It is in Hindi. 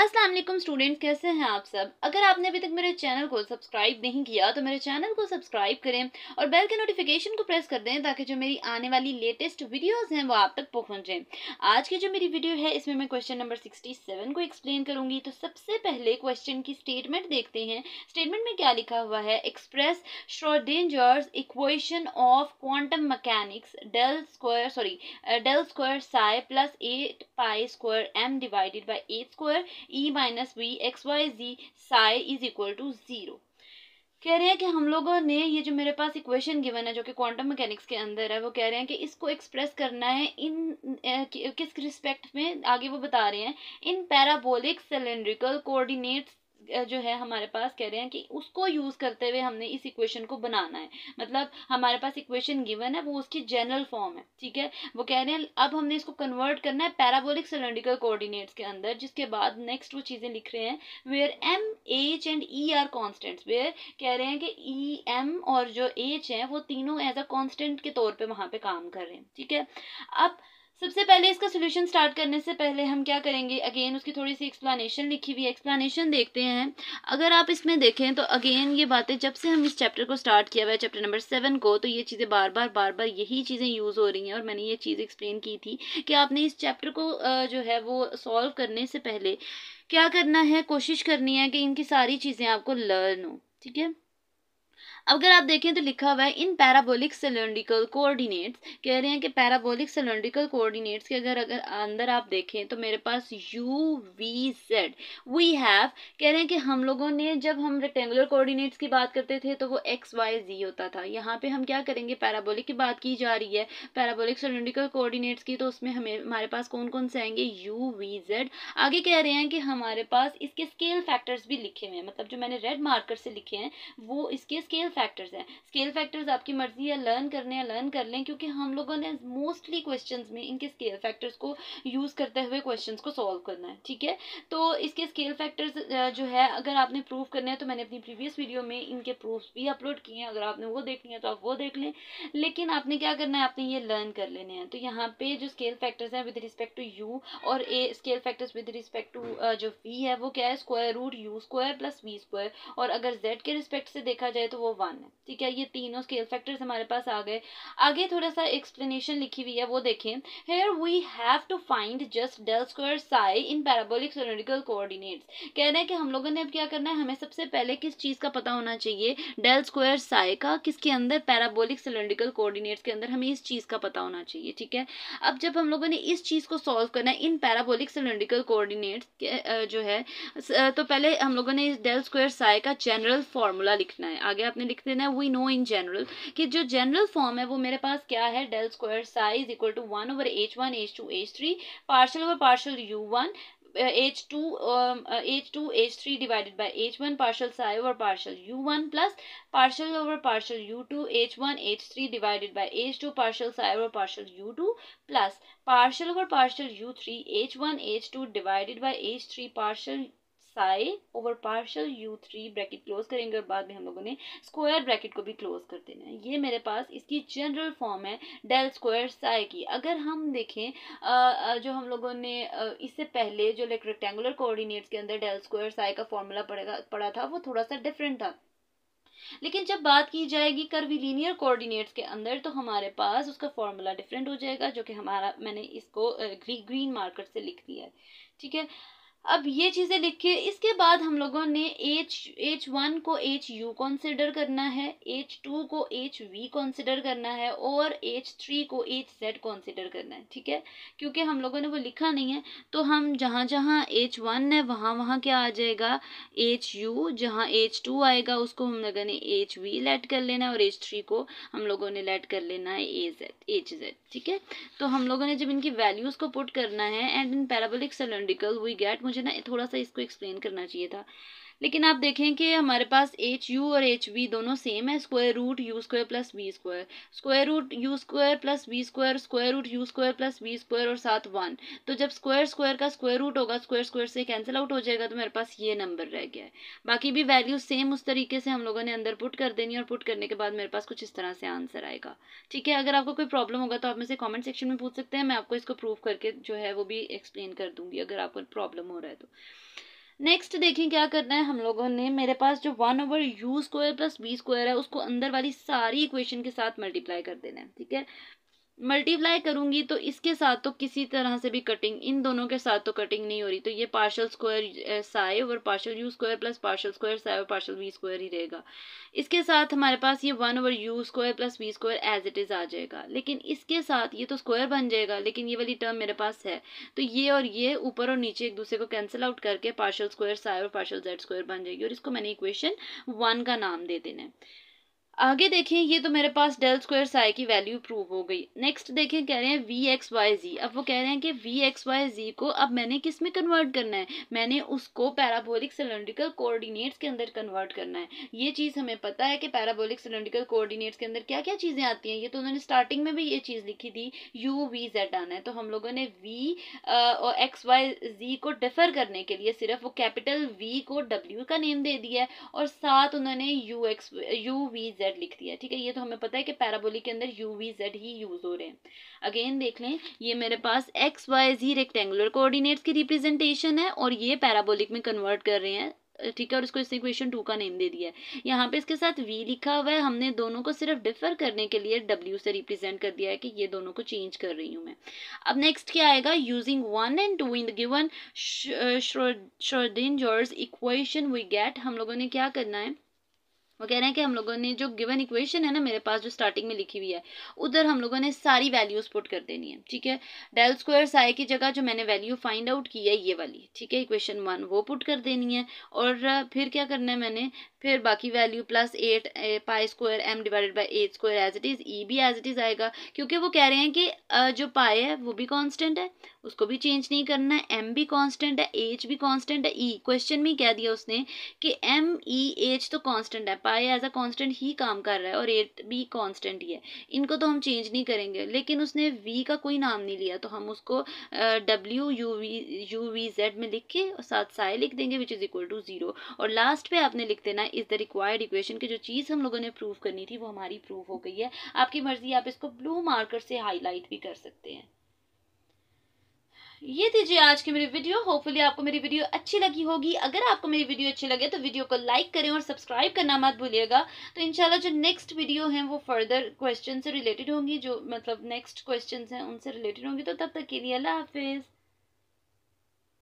असलम स्टूडेंट्स कैसे हैं आप सब अगर आपने अभी तक मेरे चैनल को सब्सक्राइब नहीं किया तो मेरे चैनल को सब्सक्राइब करें और बेल के नोटिफिकेशन को प्रेस कर दें ताकि जो मेरी आने वाली लेटेस्ट वीडियोस हैं वो आप तक पहुंचें आज की जो मेरी वीडियो है इसमें मैं क्वेश्चन नंबर 67 को एक्सप्लेन करूंगी तो सबसे पहले क्वेश्चन की स्टेटमेंट देखते हैं स्टेटमेंट में क्या लिखा हुआ है express Schrodinger's equation of quantum mechanics del square sorry del square psi plus eight pi square M divided by eight square E minus V X Y Z psi is equal to zero कह रहे हैं कि हम लोगों ने ये जो मेरे पास इक्वेशन गिवन है जो कि क्वांटम मैकेनिक्स के अंदर है वो कह रहे हैं कि इसको एक्सप्रेस करना है इन किस रिस्पेक्ट में आगे वो बता रहे हैं इन पैराबोलिक सिलेंड्रिकल कोऑर्डिनेट्स जो है हमारे पास कह रहे हैं कि उसको यूज़ करते हुए हमने इस इक्वेशन को बनाना है मतलब हमारे पास इक्वेशन गिवन है वो उसकी जनरल फॉर्म है ठीक है वो कह रहे हैं अब हमने इसको कन्वर्ट करना है पैराबोलिक सिलेंड्रिकल कोऑर्डिनेट्स के अंदर जिसके बाद नेक्स्ट वो चीज़ें लिख रहे हैं where M H and E are constants where कह रहे हैं कि ई e, एम और जो एच है वो तीनों एज अ कॉन्स्टेंट के तौर पर वहाँ पर काम कर रहे हैं ठीक है अब सबसे पहले इसका सोल्यूशन स्टार्ट करने से पहले हम क्या करेंगे अगेन उसकी थोड़ी सी एक्सप्लानशन लिखी हुई है एक्सप्लानशन देखते हैं अगर आप इसमें देखें तो अगेन ये बातें जब से हम इस चैप्टर को स्टार्ट किया हुआ है चैप्टर नंबर सेवन को तो ये चीज़ें बार बार बार बार यही चीज़ें यूज़ हो रही हैं और मैंने ये चीज़ एक्सप्लेन की थी कि आपने इस चैप्टर को जो है वो सॉल्व करने से पहले क्या करना है कोशिश करनी है कि इनकी सारी चीज़ें आपको लर्न हो ठीक है अगर आप देखें तो लिखा हुआ है इन पैराबोलिक सिलेंड्रिकल कोऑर्डिनेट्स कह रहे हैं कि पैराबोलिक सिलेंड्रिकल कोऑर्डिनेट्स के अगर अगर अंदर आप देखें तो मेरे पास U V Z we have कह रहे हैं कि हम लोगों ने जब हम रेक्टेंगुलर कोऑर्डिनेट्स की बात करते थे तो वो एक्स वाई जी होता था यहाँ पे हम क्या करेंगे पैराबोलिक की बात की जा रही है पैराबोलिक सिलेंड्रिकल कोऑर्डिनेट्स की तो उसमें हमें हमारे पास कौन कौन से आएंगे यू वी जेड आगे कह रहे हैं कि हमारे पास इसके स्केल फैक्टर्स भी लिखे हुए हैं मतलब जो मैंने रेड मार्कर से लिखे हैं वो इसके स्केल फैक्टर्स हैं स्केल फैक्टर्स आपकी मर्जी है लर्न करने या लर्न कर लें क्योंकि हम लोगों ने मोस्टली क्वेश्चंस में इनके स्केल फैक्टर्स को यूज़ करते हुए क्वेश्चंस को सॉल्व करना है ठीक है तो इसके स्केल फैक्टर्स जो है अगर आपने प्रूव करने हैं तो मैंने अपनी प्रीवियस वीडियो में इनके प्रूफ भी अपलोड किए हैं अगर आपने वो देखनी है तो आप वो देख लें लेकिन आपने क्या करना है आपने ये लर्न कर लेने हैं तो यहाँ पे जो स्केल फैक्टर्स हैं विद रिस्पेक्ट टू यू और a scale factors with respect to जो वी है वो क्या है square root U square plus V square और अगर जेड के रिस्पेक्ट से देखा जाए तो वो वन है ठीक है ये तीनों स्केल फैक्टर्स हमारे पास आ गए आगे थोड़ा सा एक्सप्लेनेशन लिखी हुई है वो देखें here we have to find just del square psi in parabolic cylindrical coordinates कह रहे हैं कि हम लोगों ने अब क्या करना है हमें सबसे पहले किस चीज़ का पता होना चाहिए डेल स्क्वायर साई का किसके अंदर पैराबोलिक सिलेंड्रिकल कोऑर्डिनेट्स के अंदर हमें इस चीज़ का पता होना चाहिए ठीक है अब जब हम लोगों ने इस चीज़ को सॉल्व करना है इन पैराबोलिक सिलेंड्रिकल कोऑर्डिनेट्स जो है तो पहले हम लोगों ने इस डेल स्क्वायर साई का जनरल फॉर्मूला लिखना है आगे गया आपने लिख देना है वी नो इन जनरल कि जो जनरल फॉर्म है वो मेरे पास क्या है del square psi is equal to one over H one H two H three partial over partial U one H two H two H three divided by H one partial psi over partial U one plus partial over partial U two H one H three divided by H two partial psi over partial U two plus partial over partial U three H one H two divided by H three partial psi over partial U three bracket close करेंगे और बाद में हम लोगों ने स्क्वायर ब्रैकेट को भी क्लोज कर देना है ये मेरे पास इसकी जनरल फॉर्म है डेल स्क्वायर साई की अगर हम देखें जो हम लोगों ने इससे पहले जो लाइक रेक्टेंगुलर कोऑर्डिनेट्स के अंदर डेल स्क्वायर साई का फॉर्मूला पड़ेगा पड़ा था वो थोड़ा सा डिफरेंट था लेकिन जब बात की जाएगी कर्विलीनियर कोऑर्डिनेट्स के अंदर तो हमारे पास उसका फॉर्मूला डिफरेंट हो जाएगा जो कि हमारा मैंने इसको ग्रीन मार्कर से लिख दिया है ठीक है अब ये चीज़ें लिखी इसके बाद हम लोगों ने एच एच वन को एच यू कॉन्सिडर करना है एच टू को एच वी कॉन्सिडर करना है और एच थ्री को एच जेड कॉन्सिडर करना है ठीक है क्योंकि हम लोगों ने वो लिखा नहीं है तो हम जहाँ जहाँ एच वन है वहाँ वहाँ क्या आ जाएगा एच यू जहाँ एच टू आएगा उसको हम लोगों ने एच वी लेट कर लेना है और एच थ्री को हम लोगों ने लेट कर लेना है ए जेड एच जेड ठीक है तो हम लोगों ने जब इनकी वैल्यूज़ को पुट करना है and in parabolic cylindrical we get मुझे ना थोड़ा सा इसको एक्सप्लेन करना चाहिए था लेकिन आप देखें कि हमारे पास एच यू और एच वी दोनों सेम है square root U square plus V square square root U square plus V square square root U square plus V square और साथ वन तो जब स्क्वायर स्क्वायर का स्क्वायर रूट होगा स्क्वायर स्क्वायर से कैंसिल आउट हो जाएगा तो मेरे पास ये नंबर रह गया है बाकी भी वैल्यू सेम उस तरीके से हम लोगों ने अंदर पुट कर देनी और पुट करने के बाद मेरे पास कुछ इस तरह से आंसर आएगा ठीक है अगर आपको कोई प्रॉब्लम होगा तो आप मुझे कॉमेंट सेक्शन में पूछ सकते हैं मैं आपको इसको प्रूव करके जो है वो भी एक्सप्लेन कर दूंगी अगर आपको प्रॉब्लम हो रहा है तो नेक्स्ट देखें क्या करना है हम लोगों ने मेरे पास जो one over U square plus B square है उसको अंदर वाली सारी इक्वेशन के साथ मल्टीप्लाई कर देना है ठीक है मल्टीप्लाई करूंगी तो इसके साथ तो किसी तरह से भी कटिंग इन दोनों के साथ तो कटिंग नहीं हो रही तो ये पार्शल स्क्वायर साय और partial U square plus partial square psi और पार्शल वी स्क्वायर ही रहेगा इसके साथ हमारे पास ये one over U square plus V square as it is आ जाएगा लेकिन इसके साथ ये तो स्क्वायर बन जाएगा लेकिन ये वाली टर्म मेरे पास है तो ये और ये ऊपर और नीचे एक दूसरे को कैंसिल आउट करके पार्शल स्क्वायर साय और पार्शल जेड स्क्वायर बन जाएगी और इसको मैंने इक्वेशन वन का नाम दे देना है आगे देखें ये तो मेरे पास डेल स्क्वायर साई की वैल्यू प्रूव हो गई नेक्स्ट देखें कह रहे हैं वी एक्स वाई जी अब वो कह रहे हैं कि वी एक्स वाई जी को अब मैंने किस में कन्वर्ट करना है मैंने उसको पैराबोलिक सिलेंड्रिकल कोऑर्डिनेट्स के अंदर कन्वर्ट करना है ये चीज़ हमें पता है कि पैराबोलिक सिलेंड्रिकल कोऑर्डिनेट्स के अंदर क्या क्या चीज़ें आती हैं ये तो उन्होंने स्टार्टिंग में भी ये चीज़ लिखी थी यू वी जेड आना है तो हम लोगों ने वी और एक्स वाई जी को डिफर करने के लिए सिर्फ वो कैपिटल वी को डब्ल्यू का नेम दे दिया है और साथ उन्होंने U X U V Z Z लिख दिया ठीक है ये तो हमें पता है कि पैराबोलिक के अंदर यू वी जेड ही यूज़ हो रहे हैं अगेन देख लें ये मेरे पास X Y Z rectangular coordinates की रिप्रेजेंटेशन है और ये पैराबोलिक में कन्वर्ट कर रहे हैं ठीक है और इसको इसने इक्वेशन टू का नेम दे दिया है यहाँ पे इसके साथ वी लिखा हुआ है हमने दोनों को सिर्फ डिफर करने के लिए डब्ल्यू से रिप्रेजेंट कर दिया है कि ये दोनों को चेंज कर रही हूँ मैं अब नेक्स्ट क्या आएगा using one and two in the given Schrodinger's equation we get हम लोगों ने क्या करना है वो कह रहे हैं कि हम लोगों ने जो गिवन इक्वेशन है ना मेरे पास जो स्टार्टिंग में लिखी हुई है उधर हम लोगों ने सारी वैल्यूज पुट कर देनी है ठीक है डेल स्क्वायर साई की जगह जो मैंने वैल्यू फाइंड आउट की है ये वाली ठीक है इक्वेशन वन वो पुट कर देनी है और फिर क्या करना है मैंने फिर बाकी value plus eight pi square M divided by eight square as it is E भी एज इट इज़ आएगा क्योंकि वो कह रहे हैं कि जो पाए है वो भी कॉन्स्टेंट है उसको भी चेंज नहीं करना है एम भी कॉन्स्टेंट है एच भी कॉन्स्टेंट है ई e क्वेश्चन में कह दिया उसने कि एम ई एच तो कॉन्स्टेंट है आई एज अ कांस्टेंट ही काम कर रहा है और एट भी कांस्टेंट ही है इनको तो हम चेंज नहीं करेंगे लेकिन उसने वी का कोई नाम नहीं लिया तो हम उसको W U V U V Z में लिख के और साथ साय लिख देंगे which is equal to zero और लास्ट पे आपने लिख देना इज़ द रिक्वायर्ड इक्वेशन की जो चीज़ हम लोगों ने प्रूव करनी थी वो हमारी प्रूव हो गई है आपकी मर्ज़ी आप इसको ब्लू मार्कर से हाईलाइट भी कर सकते हैं ये थी जी आज की मेरी वीडियो होपफुली आपको मेरी वीडियो अच्छी लगी होगी अगर आपको मेरी वीडियो अच्छी लगे तो वीडियो को लाइक करें और सब्सक्राइब करना मत भूलिएगा तो इनशाला जो नेक्स्ट वीडियो है वो फर्दर क्वेश्चन से रिलेटेड होंगी जो मतलब नेक्स्ट क्वेश्चन हैं उनसे रिलेटेड होंगी तो तब तक के लिए अल्लाह हाफिज़